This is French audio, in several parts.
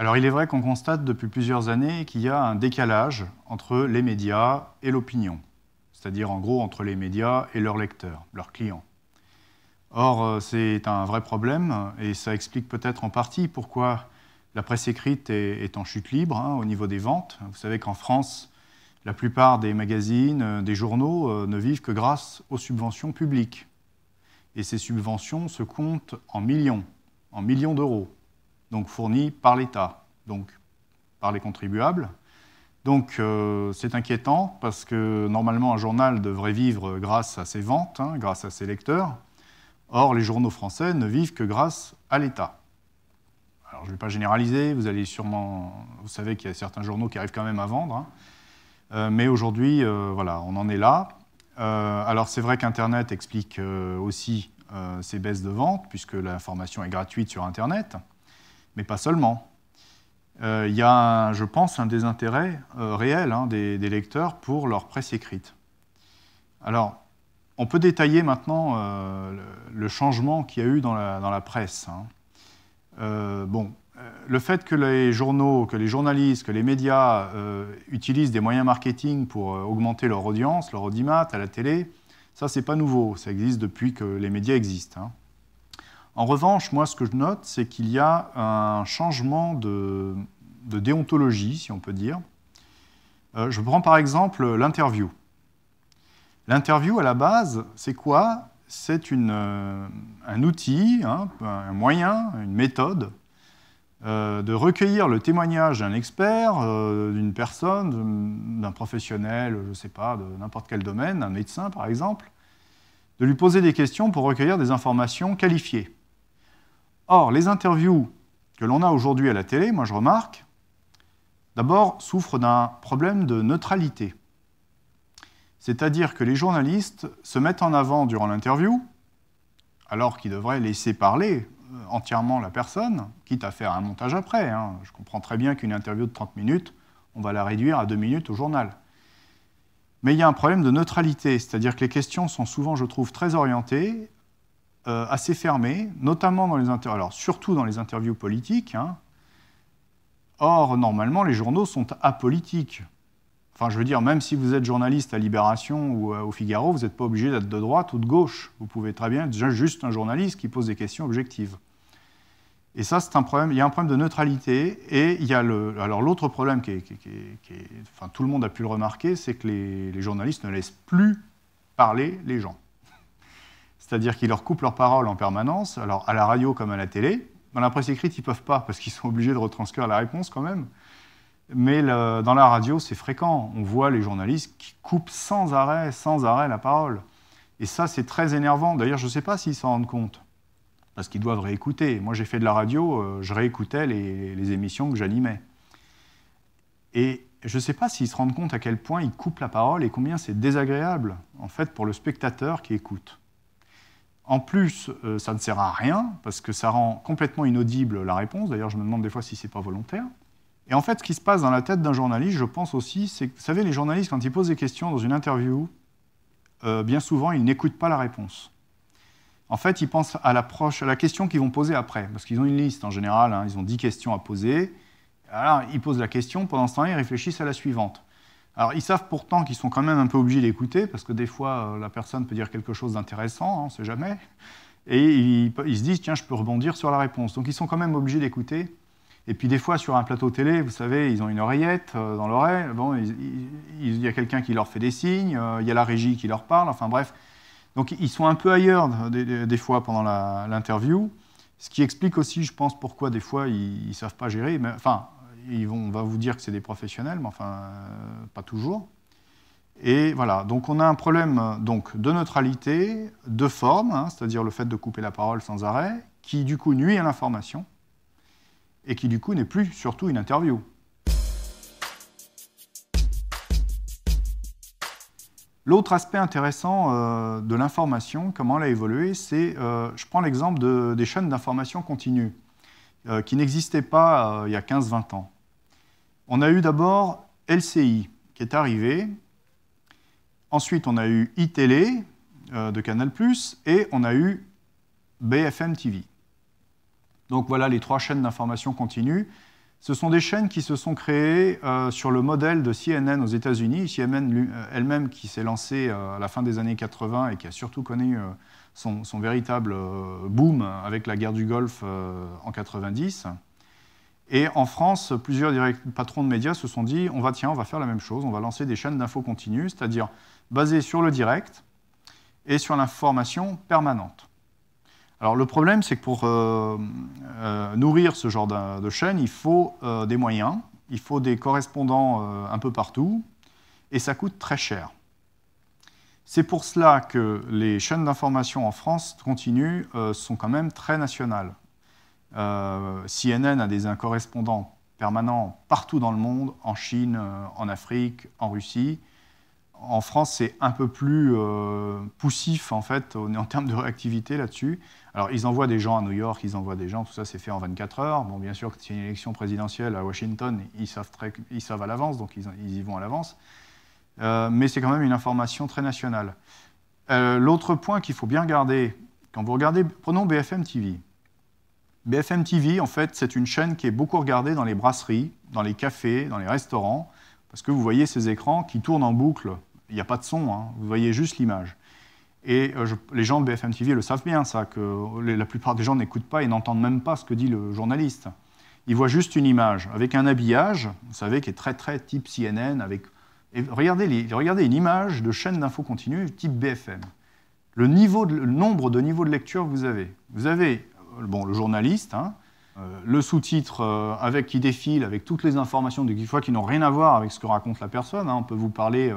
Alors il est vrai qu'on constate depuis plusieurs années qu'il y a un décalage entre les médias et l'opinion, c'est-à-dire en gros entre les médias et leurs lecteurs, leurs clients. Or, euh, c'est un vrai problème et ça explique peut-être en partie pourquoi la presse écrite est, en chute libre hein, au niveau des ventes. Vous savez qu'en France, la plupart des magazines, euh, des journaux euh, ne vivent que grâce aux subventions publiques. Et ces subventions se comptent en millions, en millions d'euros donc fournis par l'État, donc par les contribuables. Donc euh, c'est inquiétant parce que normalement un journal devrait vivre grâce à ses ventes, hein, grâce à ses lecteurs. Or les journaux français ne vivent que grâce à l'État. Alors je ne vais pas généraliser, vous allez sûrement, vous savez qu'il y a certains journaux qui arrivent quand même à vendre. Hein. Euh, mais aujourd'hui, euh, voilà, on en est là. alors c'est vrai qu'Internet explique aussi ces baisses de ventes, puisque l'information est gratuite sur Internet mais pas seulement. Euh, il y a, je pense, un désintérêt euh, réel hein, des, lecteurs pour leur presse écrite. Alors, on peut détailler maintenant euh, le, changement qu'il y a eu dans la, presse. Hein. bon, le fait que les journaux, que les journalistes, que les médias utilisent des moyens marketing pour augmenter leur audience, leur audimat à la télé, ça, c'est pas nouveau. Ça existe depuis que les médias existent. Hein. En revanche, moi, ce que je note, c'est qu'il y a un changement de, déontologie, si on peut dire. Euh, je prends par exemple l'interview. L'interview, à la base, c'est quoi C'est euh, un outil, hein, un moyen, une méthode euh, de recueillir le témoignage d'un expert, d'une personne, d'un professionnel, je ne sais pas, de n'importe quel domaine, un médecin par exemple, de lui poser des questions pour recueillir des informations qualifiées. Or, les interviews que l'on a aujourd'hui à la télé, moi je remarque, d'abord souffrent d'un problème de neutralité. C'est-à-dire que les journalistes se mettent en avant durant l'interview, alors qu'ils devraient laisser parler euh, entièrement la personne, quitte à faire un montage après. Hein. Je comprends très bien qu'une interview de 30 minutes, on va la réduire à 2 minutes au journal. Mais il y a un problème de neutralité, c'est-à-dire que les questions sont souvent, je trouve, très orientées euh, assez fermé, notamment dans les Alors, surtout dans les interviews politiques. Hein. Or, normalement, les journaux sont apolitiques. Enfin, je veux dire, même si vous êtes journaliste à Libération ou euh, au Figaro, vous n'êtes pas obligé d'être de droite ou de gauche. Vous pouvez très bien être juste un journaliste qui pose des questions objectives. Et ça, c'est un problème. Il y a un problème de neutralité. Et il y a le. Alors, l'autre problème qui est, enfin, tout le monde a pu le remarquer, c'est que les journalistes ne laissent plus parler les gens c'est-à-dire qu'ils leur coupent leur parole en permanence, alors à la radio comme à la télé. Dans la presse écrite, ils ne peuvent pas parce qu'ils sont obligés de retranscrire la réponse quand même. Mais dans la radio, c'est fréquent. On voit les journalistes qui coupent sans arrêt, sans arrêt la parole. Et ça, c'est très énervant. D'ailleurs, je ne sais pas s'ils s'en rendent compte, parce qu'ils doivent réécouter. Moi, j'ai fait de la radio, euh, je réécoutais les, les émissions que j'animais. Et je ne sais pas s'ils se rendent compte à quel point ils coupent la parole et combien c'est désagréable, en fait, pour le spectateur qui écoute. En plus, euh, ça ne sert à rien, parce que ça rend complètement inaudible la réponse. D'ailleurs, je me demande des fois si ce n'est pas volontaire. Et en fait, ce qui se passe dans la tête d'un journaliste, je pense aussi, c'est que, vous savez, les journalistes, quand ils posent des questions dans une interview, euh, bien souvent, ils n'écoutent pas la réponse. En fait, ils pensent à l'approche, à la question qu'ils vont poser après, parce qu'ils ont une liste en général, hein. ils ont dix questions à poser. Alors, ils posent la question, pendant ce temps, ils réfléchissent à la suivante. Alors, ils savent pourtant qu'ils sont quand même un peu obligés d'écouter, parce que des fois, euh, la personne peut dire quelque chose d'intéressant, hein, on ne sait jamais. Et ils, se disent, tiens, je peux rebondir sur la réponse. Donc, ils sont quand même obligés d'écouter. Et puis, des fois, sur un plateau télé, vous savez, ils ont une oreillette euh, dans l'oreille. Bon, il y a quelqu'un qui leur fait des signes, euh, il y a la régie qui leur parle, enfin bref. Donc, ils sont un peu ailleurs, hein, des, fois, pendant l'interview. Ce qui explique aussi, je pense, pourquoi des fois ils ne savent pas gérer. Mais, enfin, on va vous dire que c'est des professionnels, mais enfin, euh, pas toujours. Et voilà, donc on a un problème euh, donc, de neutralité, de forme, hein, c'est-à-dire le fait de couper la parole sans arrêt, qui du coup nuit à l'information, et qui du coup n'est plus surtout une interview. L'autre aspect intéressant euh, de l'information, comment elle a évolué, c'est, je prends l'exemple des chaînes d'information continue. Euh, qui n'existait pas euh, il y a 15-20 ans. On a eu d'abord LCI qui est arrivé, ensuite on a eu iTélé euh, de Canal+, et on a eu BFM TV. Donc voilà les trois chaînes d'information continue ce sont des chaînes qui se sont créées euh, sur le modèle de CNN aux États-Unis, CNN euh, elle-même qui s'est lancée euh, à la fin des années 80 et qui a surtout connu son, véritable boom avec la guerre du Golfe en 90. Et en France, plusieurs patrons de médias se sont dit on va tiens, on va faire la même chose, on va lancer des chaînes d'infos continues, c'est-à-dire basées sur le direct et sur l'information permanente. Alors le problème, c'est que pour euh, euh, nourrir ce genre de, chaîne, il faut euh, des moyens, il faut des correspondants un peu partout, et ça coûte très cher. C'est pour cela que les chaînes d'information en France continuent sont quand même très nationales. CNN a des correspondants permanents partout dans le monde, en Chine, en Afrique, en Russie. En France, c'est un peu plus poussif en fait en termes de réactivité là-dessus. Alors, ils envoient des gens à New York, ils envoient des gens, tout ça, c'est fait en 24 heures. Bon, bien sûr, c'est une élection présidentielle à Washington, ils savent, à l'avance, donc ils, y vont à l'avance. Euh, mais c'est quand même une information très nationale. Euh, l'autre point qu'il faut bien garder, quand vous regardez, prenons BFM TV. BFM TV, en fait, c'est une chaîne qui est beaucoup regardée dans les brasseries, dans les cafés, dans les restaurants, parce que vous voyez ces écrans qui tournent en boucle. Il n'y a pas de son, hein. vous voyez juste l'image. Et euh, les gens de BFM TV le savent bien, ça, que la plupart des gens n'écoutent pas et n'entendent même pas ce que dit le journaliste. Ils voient juste une image avec un habillage, vous savez, qui est très très type CNN. Avec... regardez, regardez une image de chaîne d'info continue type BFM. Le, niveau nombre de niveaux de lecture que vous avez. Vous avez euh, bon, le journaliste, hein, euh, le sous-titre avec qui défile, avec toutes les informations, des fois qui n'ont rien à voir avec ce que raconte la personne. Hein. On peut vous parler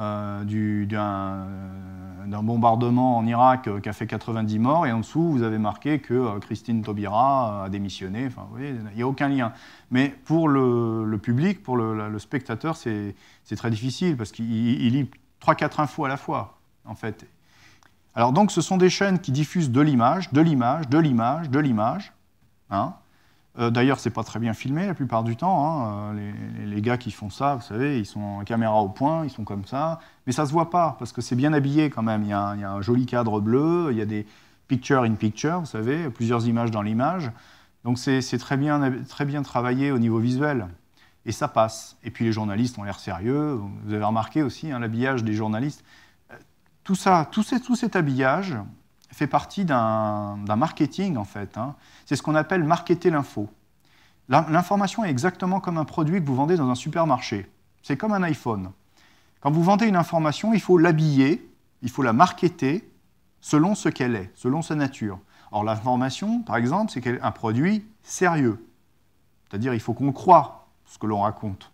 euh, euh, d'un bombardement en Irak euh, qui a fait 90 morts, et en dessous, vous avez marqué que Christine Taubira a démissionné. Enfin, il n'y a aucun lien. Mais pour le, public, pour le, spectateur, c'est très difficile, parce qu'il lit 3-4 infos à la fois, en fait. Alors donc, ce sont des chaînes qui diffusent de l'image, de l'image, de l'image, de l'image. Hein D'ailleurs, ce n'est pas très bien filmé la plupart du temps. Hein. Les, les gars qui font ça, vous savez, ils sont en caméra au point, ils sont comme ça, mais ça se voit pas parce que c'est bien habillé quand même. Il y, a un, joli cadre bleu, il y a des picture in picture, vous savez, plusieurs images dans l'image. Donc c'est très bien, très bien travaillé au niveau visuel. Et ça passe. Et puis les journalistes ont l'air sérieux. Vous avez remarqué aussi hein, l'habillage des journalistes. Euh, tout ça, tout, tout cet habillage fait partie d'un marketing en fait. Hein. C'est ce qu'on appelle marketer l'info. L'information est exactement comme un produit que vous vendez dans un supermarché. C'est comme un iPhone. Quand vous vendez une information, il faut l'habiller, il faut la marketer selon ce qu'elle est, selon sa nature. Or, l'information, par exemple, c'est un produit sérieux. C'est-à-dire, il faut qu'on croit ce que l'on raconte.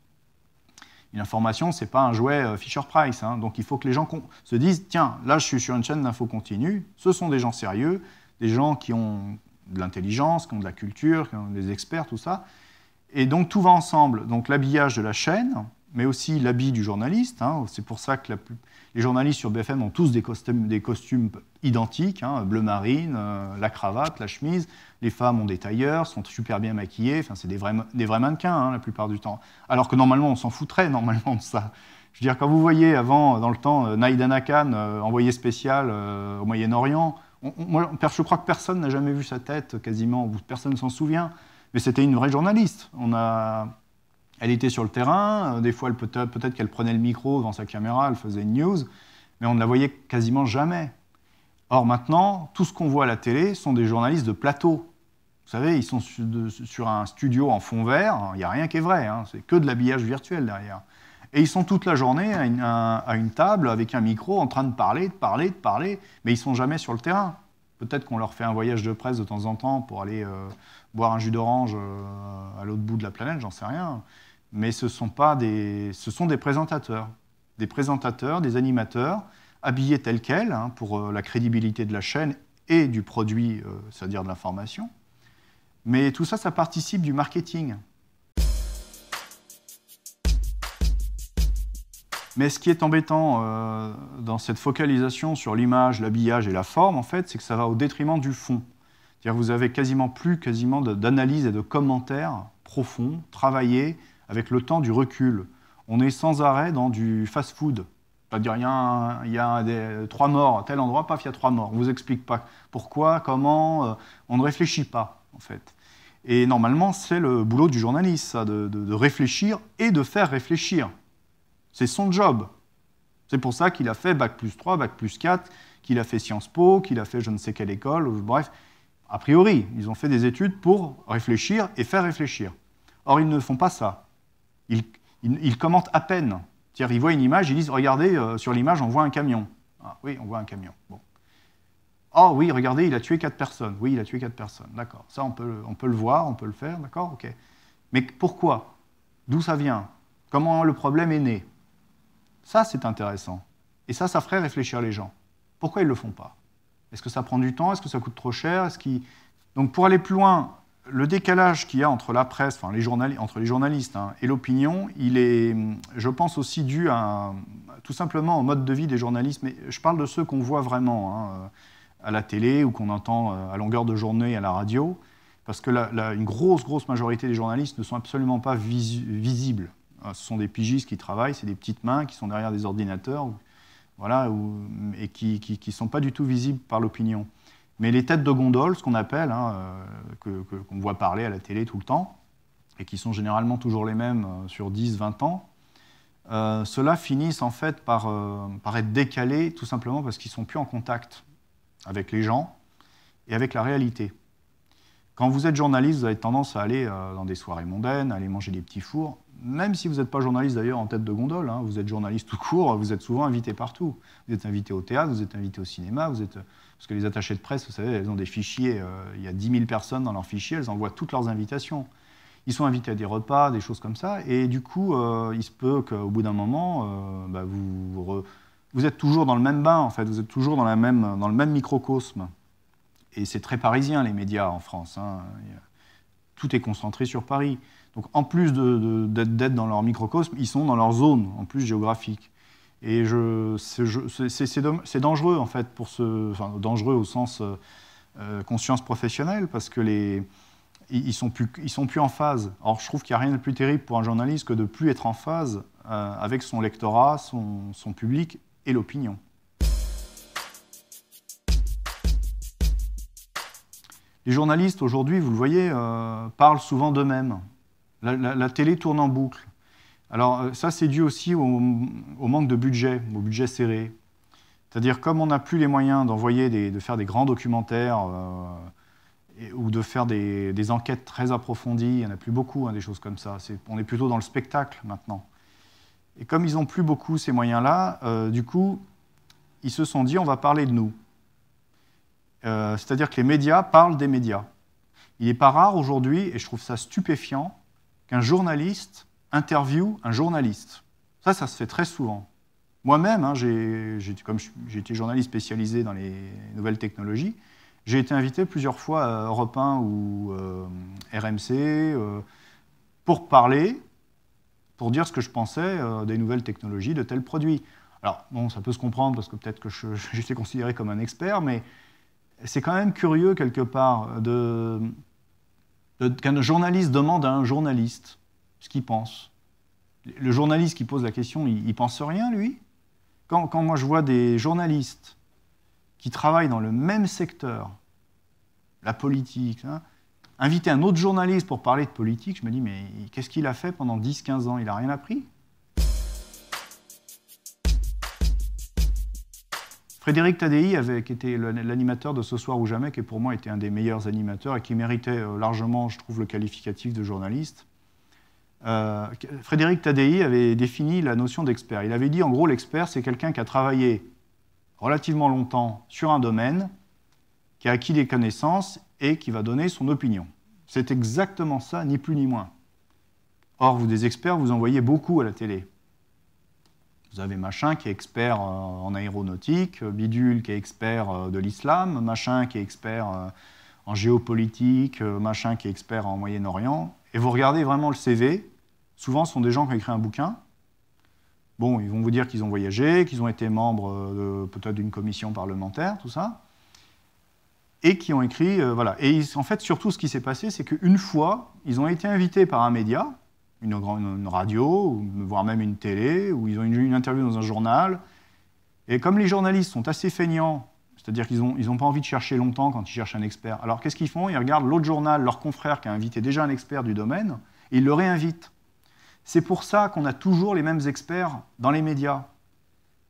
Une information, ce n'est pas un jouet euh, Fisher-Price. Hein. donc, il faut que les gens se disent tiens, là, je suis sur une chaîne d'info continue, ce sont des gens sérieux, des gens qui ont de l'intelligence, qui ont de la culture, qui des experts, tout ça. Et donc tout va ensemble. Donc l'habillage de la chaîne, mais aussi l'habit du journaliste. Hein. C'est pour ça que les journalistes sur BFM ont tous des costumes, identiques, hein. bleu marine, euh, la cravate, la chemise. Les femmes ont des tailleurs, sont super bien maquillées. Enfin, c'est des vrais, mannequins hein, la plupart du temps. Alors que normalement, on s'en foutrait normalement de ça. Je veux dire, quand vous voyez avant, dans le temps, euh, Naïda Nakan, euh, envoyé spécial au Moyen-Orient, je crois que personne n'a jamais vu sa tête, euh, quasiment, personne s'en souvient. Mais c'était une vraie journaliste. On a, elle était sur le terrain, euh, des fois peut-être qu'elle prenait le micro devant sa caméra, elle faisait une news, mais on ne la voyait quasiment jamais. Or maintenant, tout ce qu'on voit à la télé sont des journalistes de plateau. Vous savez, ils sont sur un studio en fond vert, il n'y a rien qui est vrai, hein. c'est que de l'habillage virtuel derrière. Et ils sont toute la journée à une, table avec un micro en train de parler, de parler, de parler, mais ils sont jamais sur le terrain. Peut-être qu'on leur fait un voyage de presse de temps en temps pour aller euh, boire un jus d'orange euh, à l'autre bout de la planète, j'en sais rien. Mais ce sont pas des, ce sont des présentateurs, des présentateurs, des animateurs habillés tels quels hein, pour euh, la crédibilité de la chaîne et du produit, c'est-à-dire de l'information. Mais tout ça, ça participe du marketing. Mais ce qui est embêtant euh, dans cette focalisation sur l'image, l'habillage et la forme, en fait, c'est que ça va au détriment du fond. C'est-à-dire vous avez quasiment plus quasiment d'analyse et de commentaires profonds, travaillés avec le temps du recul. On est sans arrêt dans du fast-food. dire il y a, a des, trois morts à tel endroit, paf, il y a trois morts. On ne vous explique pas pourquoi, comment, euh, on ne réfléchit pas, en fait. Et normalement, c'est le boulot du journaliste, de réfléchir et de faire réfléchir. C'est son job. C'est pour ça qu'il a fait Bac plus 3, Bac plus 4, qu'il a fait Sciences Po, qu'il a fait je ne sais quelle école, bref. A priori, ils ont fait des études pour réfléchir et faire réfléchir. Or, ils ne font pas ça. Ils, commentent à peine. C'est-à-dire, ils voient une image, ils disent Regardez, euh, sur l'image, on voit un camion. Ah oui, on voit un camion. Bon. Oh oui, regardez, il a tué quatre personnes. Oui, il a tué quatre personnes. D'accord. Ça, on peut, on peut le voir, on peut le faire. D'accord Ok. Mais pourquoi D'où ça vient Comment le problème est né ça, c'est intéressant. Et ça, ça ferait réfléchir les gens. Pourquoi ils ne le font pas Est-ce que ça prend du temps Est-ce que ça coûte trop cher Donc pour aller plus loin, le décalage qu'il y a entre la presse, enfin entre les journalistes hein, et l'opinion, il est, je pense, aussi dû à, tout simplement au mode de vie des journalistes. Mais je parle de ceux qu'on voit vraiment hein, euh, à la télé ou qu'on entend euh, à longueur de journée à la radio, parce que une grosse, grosse majorité des journalistes ne sont absolument pas visibles. Ah, ce sont des pigistes qui travaillent, c'est des petites mains qui sont derrière des ordinateurs, voilà, et qui ne sont pas du tout visibles par l'opinion. Mais les têtes de gondole, ce qu'on appelle, hein, euh, qu'on voit parler à la télé tout le temps, et qui sont généralement toujours les mêmes euh, sur 10-20 ans, cela euh, ceux finissent en fait par, par, être décalés tout simplement parce qu'ils ne sont plus en contact avec les gens et avec la réalité. Quand vous êtes journaliste, vous avez tendance à aller euh, dans des soirées mondaines, à aller manger des petits fours, même si vous n'êtes pas journaliste d'ailleurs en tête de gondole, hein, vous êtes journaliste tout court, vous êtes souvent invité partout. Vous êtes invité au théâtre, vous êtes invité au cinéma, vous êtes... parce que les attachés de presse, vous savez, elles ont des fichiers, euh, il y a 10 000 personnes dans leurs fichiers, elles envoient toutes leurs invitations. Ils sont invités à des repas, des choses comme ça, et du coup, euh, il se peut qu'au bout d'un moment, bah, vous, vous, êtes toujours dans le même bain, en fait, vous êtes toujours dans, la même, dans le même microcosme et c'est très parisien, les médias en France. Hein. Tout est concentré sur Paris. Donc, en plus d'être dans leur microcosme, ils sont dans leur zone, en plus géographique. Et c'est dangereux, en fait, pour ce, enfin, dangereux au sens euh, euh, conscience professionnelle, parce que les, ils ne sont, plus, ils sont plus en phase. Or, je trouve qu'il n'y a rien de plus terrible pour un journaliste que de plus être en phase euh, avec son lectorat, son, son public et l'opinion. Les journalistes, aujourd'hui, vous le voyez, euh, parlent souvent d'eux-mêmes. La, télé tourne en boucle. Alors euh, ça, c'est dû aussi au, manque de budget, au budget serré. C'est-à-dire, comme on n'a plus les moyens d'envoyer, de faire des grands documentaires euh, ou de faire des, enquêtes très approfondies, il n'y en a plus beaucoup, hein, des choses comme ça. on est plutôt dans le spectacle maintenant. Et comme ils n'ont plus beaucoup ces moyens-là, du coup, ils se sont dit, on va parler de nous. Euh, c'est-à-dire que les médias parlent des médias. Il n'est pas rare aujourd'hui, et je trouve ça stupéfiant, qu'un journaliste interviewe un journaliste. Ça, ça se fait très souvent. Moi-même, hein, comme j'ai été journaliste spécialisé dans les nouvelles technologies, j'ai été invité plusieurs fois à Europe 1 ou euh, RMC euh, pour parler, pour dire ce que je pensais des nouvelles technologies, de tels produits. Alors, bon, ça peut se comprendre parce que peut-être que j'étais considéré comme un expert, mais c'est quand même curieux quelque part de, qu'un journaliste demande à un journaliste ce qu'il pense. Le journaliste qui pose la question, il, ne pense rien, lui quand, moi je vois des journalistes qui travaillent dans le même secteur, la politique, hein, inviter un autre journaliste pour parler de politique, je me dis, mais qu'est-ce qu'il a fait pendant 10-15 ans Il n'a rien appris Frédéric Tadei, avait, qui était l'animateur de Ce soir ou jamais, qui pour moi était un des meilleurs animateurs et qui méritait euh, largement, je trouve, le qualificatif de journaliste. Euh, Frédéric Tadei avait défini la notion d'expert. Il avait dit, en gros, l'expert, c'est quelqu'un qui a travaillé relativement longtemps sur un domaine, qui a acquis des connaissances et qui va donner son opinion. C'est exactement ça, ni plus ni moins. Or, vous, des experts, vous envoyez beaucoup à la télé. Vous avez machin qui est expert euh, en aéronautique, euh, bidule qui est expert euh, de l'islam, machin qui est expert en géopolitique, machin qui est expert en Moyen-Orient. Et vous regardez vraiment le CV, souvent ce sont des gens qui ont écrit un bouquin. Bon, ils vont vous dire qu'ils ont voyagé, qu'ils ont été membres peut-être d'une commission parlementaire, tout ça. Et qui ont écrit, voilà. Et en fait, surtout, ce qui s'est passé, c'est qu'une fois, ils ont été invités par un média, une, une, radio, voire même une télé, ou ils ont une, une, interview dans un journal. Et comme les journalistes sont assez feignants, c'est-à-dire qu'ils n'ont ils ont pas envie de chercher longtemps quand ils cherchent un expert, alors qu'est-ce qu'ils font Ils regardent l'autre journal, leur confrère qui a invité déjà un expert du domaine, et ils le réinvitent. C'est pour ça qu'on a toujours les mêmes experts dans les médias.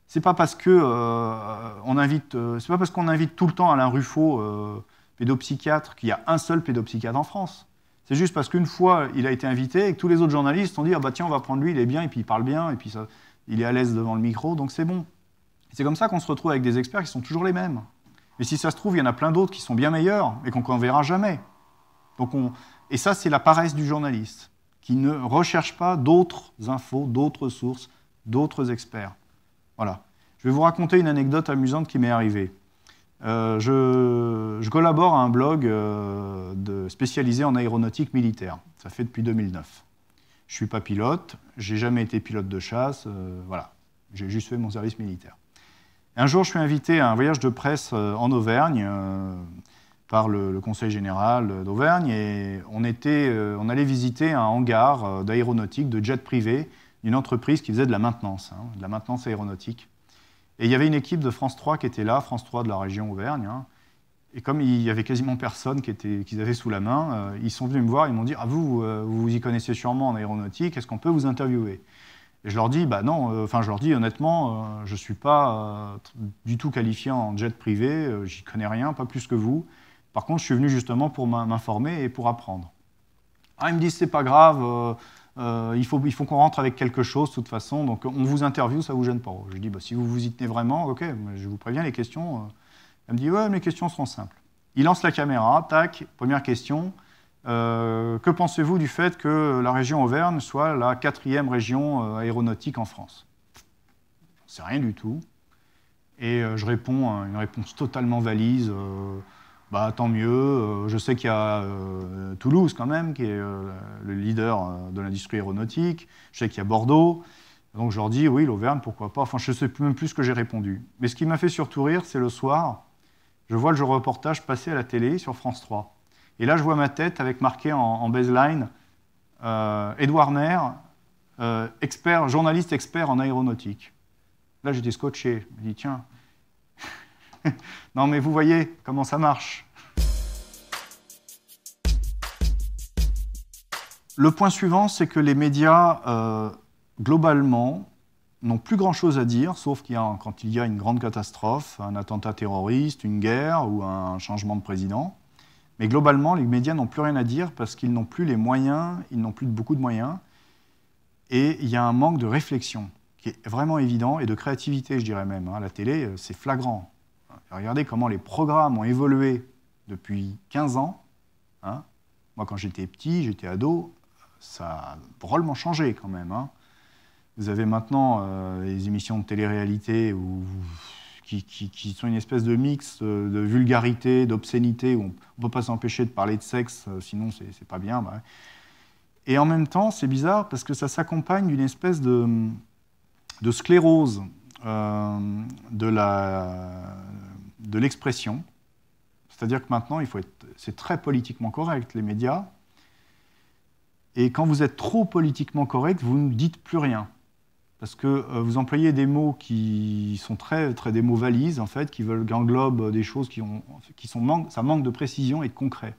C'est pas parce que euh, on invite, euh, c'est pas parce qu'on invite tout le temps Alain Ruffaut, euh, pédopsychiatre, qu'il y a un seul pédopsychiatre en France. C'est juste parce qu'une fois, il a été invité et que tous les autres journalistes ont dit ah bah tiens, on va prendre lui, il est bien, et puis il parle bien, et puis ça, il est à l'aise devant le micro, donc c'est bon. C'est comme ça qu'on se retrouve avec des experts qui sont toujours les mêmes. Et si ça se trouve, il y en a plein d'autres qui sont bien meilleurs et qu'on ne verra jamais. Donc on... Et ça, c'est la paresse du journaliste, qui ne recherche pas d'autres infos, d'autres sources, d'autres experts. Voilà. Je vais vous raconter une anecdote amusante qui m'est arrivée. Euh, je, collabore à un blog euh, de, spécialisé en aéronautique militaire. Ça fait depuis 2009. Je ne suis pas pilote, j'ai jamais été pilote de chasse, euh, voilà. J'ai juste fait mon service militaire. Un jour, je suis invité à un voyage de presse en Auvergne par le, Conseil général d'Auvergne et on, était, on allait visiter un hangar d'aéronautique, de jet privé, d'une entreprise qui faisait de la maintenance, hein, de la maintenance aéronautique. Et il y avait une équipe de France 3 qui était là, France 3 de la région Auvergne. Hein. et comme il y avait quasiment personne qu'ils avaient sous la main, euh, ils sont venus me voir, ils m'ont dit Ah, vous, euh, vous, vous y connaissez sûrement en aéronautique, est-ce qu'on peut vous interviewer Et je leur dis Bah non, euh, enfin, je leur dis honnêtement, je ne suis pas du tout qualifié en jet privé, j'y connais rien, pas plus que vous. Par contre, je suis venu justement pour m'informer et pour apprendre. Ah, ils me disent C'est pas grave, euh, il faut, qu'on rentre avec quelque chose de toute façon. Donc on vous interviewe, ça vous gêne pas. Je dis, bah, si vous vous y tenez vraiment, ok, je vous préviens, les questions. Euh, elle me dit, ouais, mes questions seront simples. Il lance la caméra, tac, première question. Euh, que pensez-vous du fait que la région Auvergne soit la quatrième région aéronautique en France C'est rien du tout. Et je réponds une réponse totalement valise. Bah, tant mieux. Euh, je sais qu'il y a euh, Toulouse quand même, qui est euh, le leader de l'industrie aéronautique. Je sais qu'il y a Bordeaux. Donc je leur dis, oui, l'Auvergne, pourquoi pas. Enfin, je ne sais même plus ce que j'ai répondu. Mais ce qui m'a fait surtout rire, c'est le soir, je vois le reportage passer à la télé sur France 3. Et là, je vois ma tête avec marqué en, baseline, Edouard Maire, expert, journaliste expert en aéronautique. Là, j'étais scotché. Je me dis, tiens, non mais vous voyez comment ça marche. Le point suivant, c'est que les médias, euh, globalement, n'ont plus grand-chose à dire, sauf quand il y a une grande catastrophe, un attentat terroriste, une guerre ou un changement de président. Mais globalement, les médias n'ont plus rien à dire parce qu'ils n'ont plus les moyens, ils n'ont plus beaucoup de moyens. Et il y a un manque de réflexion qui est vraiment évident et de créativité, je dirais même. Hein. La télé, euh, c'est flagrant. Regardez comment les programmes ont évolué depuis 15 ans. Hein. Moi, quand j'étais petit, j'étais ado, ça a drôlement changé quand même. Hein. Vous avez maintenant euh, les émissions de télé-réalité qui, sont une espèce de mix euh, de vulgarité, d'obscénité, où on ne peut pas s'empêcher de parler de sexe, euh, sinon c'est pas bien. Bah Et en même temps, c'est bizarre parce que ça s'accompagne d'une espèce de, de sclérose de l'expression. C'est-à-dire que maintenant, il faut c'est très politiquement correct, les médias. Et quand vous êtes trop politiquement correct, vous ne dites plus rien. Parce que euh, vous employez des mots qui sont très, très des mots valises, en fait, qui veulent euh, des choses qui, ont, qui sont ça manque de précision et de concret.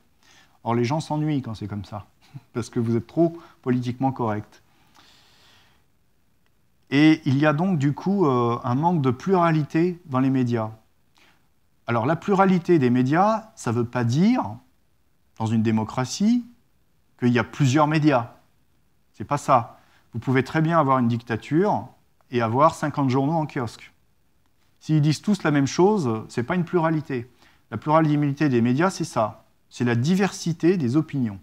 Or, les gens s'ennuient quand c'est comme ça, parce que vous êtes trop politiquement correct. Et il y a donc, du coup, euh, un manque de pluralité dans les médias. Alors, la pluralité des médias, ça ne veut pas dire, dans une démocratie, qu'il y a plusieurs médias. Ce n'est pas ça. Vous pouvez très bien avoir une dictature et avoir 50 journaux en kiosque. S'ils disent tous la même chose, ce n'est pas une pluralité. La pluralité des médias, c'est ça. C'est la diversité des opinions.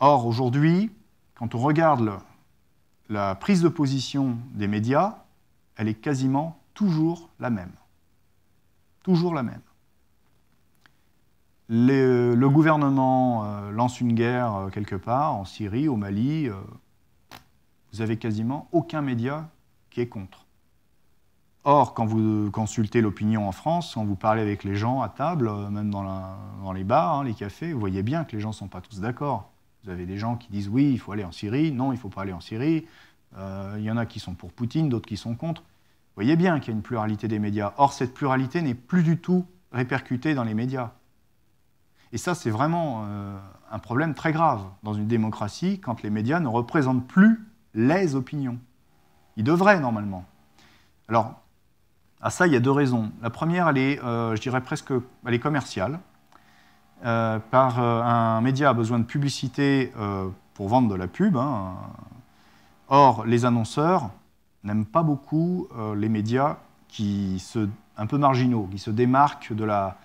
Or, aujourd'hui, quand on regarde la prise de position des médias, elle est quasiment toujours la même. Toujours la même. Euh, le gouvernement euh, lance une guerre euh, quelque part, en Syrie, au Mali, vous avez quasiment aucun média qui est contre. Or, quand vous consultez l'opinion en France, quand vous parlez avec les gens à table, même dans, les bars, hein, les cafés, vous voyez bien que les gens ne sont pas tous d'accord. Vous avez des gens qui disent oui, il faut aller en Syrie, non, il ne faut pas aller en Syrie. Il y en a qui sont pour Poutine, d'autres qui sont contre. Vous voyez bien qu'il y a une pluralité des médias. Or, cette pluralité n'est plus du tout répercutée dans les médias. Et ça, c'est vraiment euh, un problème très grave dans une démocratie quand les médias ne représentent plus les opinions. Ils devraient normalement. Alors, à ça, il y a deux raisons. La première, elle est, euh, je dirais presque, elle est commerciale. Euh, par un média a besoin de publicité pour vendre de la pub. Hein. Or, les annonceurs n'aiment pas beaucoup les médias qui se, un peu marginaux, qui se démarquent de la,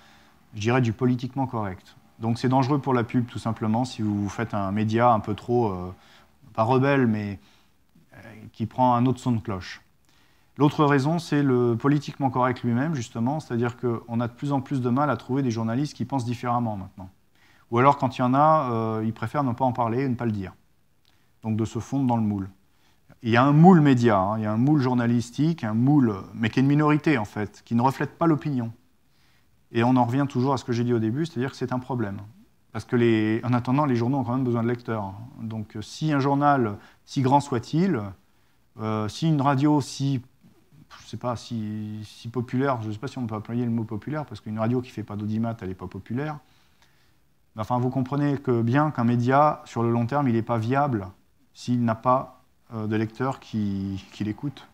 je dirais, du politiquement correct. Donc c'est dangereux pour la pub, tout simplement, si vous faites un média un peu trop, euh, pas rebelle, mais euh, qui prend un autre son de cloche. L'autre raison, c'est le politiquement correct lui-même, justement, c'est-à-dire qu'on a de plus en plus de mal à trouver des journalistes qui pensent différemment maintenant. Ou alors, quand il y en a, euh, ils préfèrent ne pas en parler et ne pas le dire. Donc de se fondre dans le moule. Il y a un moule média, hein. il y a un moule journalistique, un moule, mais qui est une minorité en fait, qui ne reflète pas l'opinion. Et on en revient toujours à ce que j'ai dit au début, c'est-à-dire que c'est un problème. Parce que, les, en attendant, les journaux ont quand même besoin de lecteurs. Donc, euh, si un journal, si grand soit-il, euh, si une radio, si, je sais pas, si, si populaire, je ne sais pas si on peut employer le mot populaire, parce qu'une radio qui ne fait pas d'audimat, elle n'est pas populaire. enfin, vous comprenez que bien qu'un média, sur le long terme, il n'est pas viable s'il n'a pas euh, de lecteurs qui, qui l'écoutent.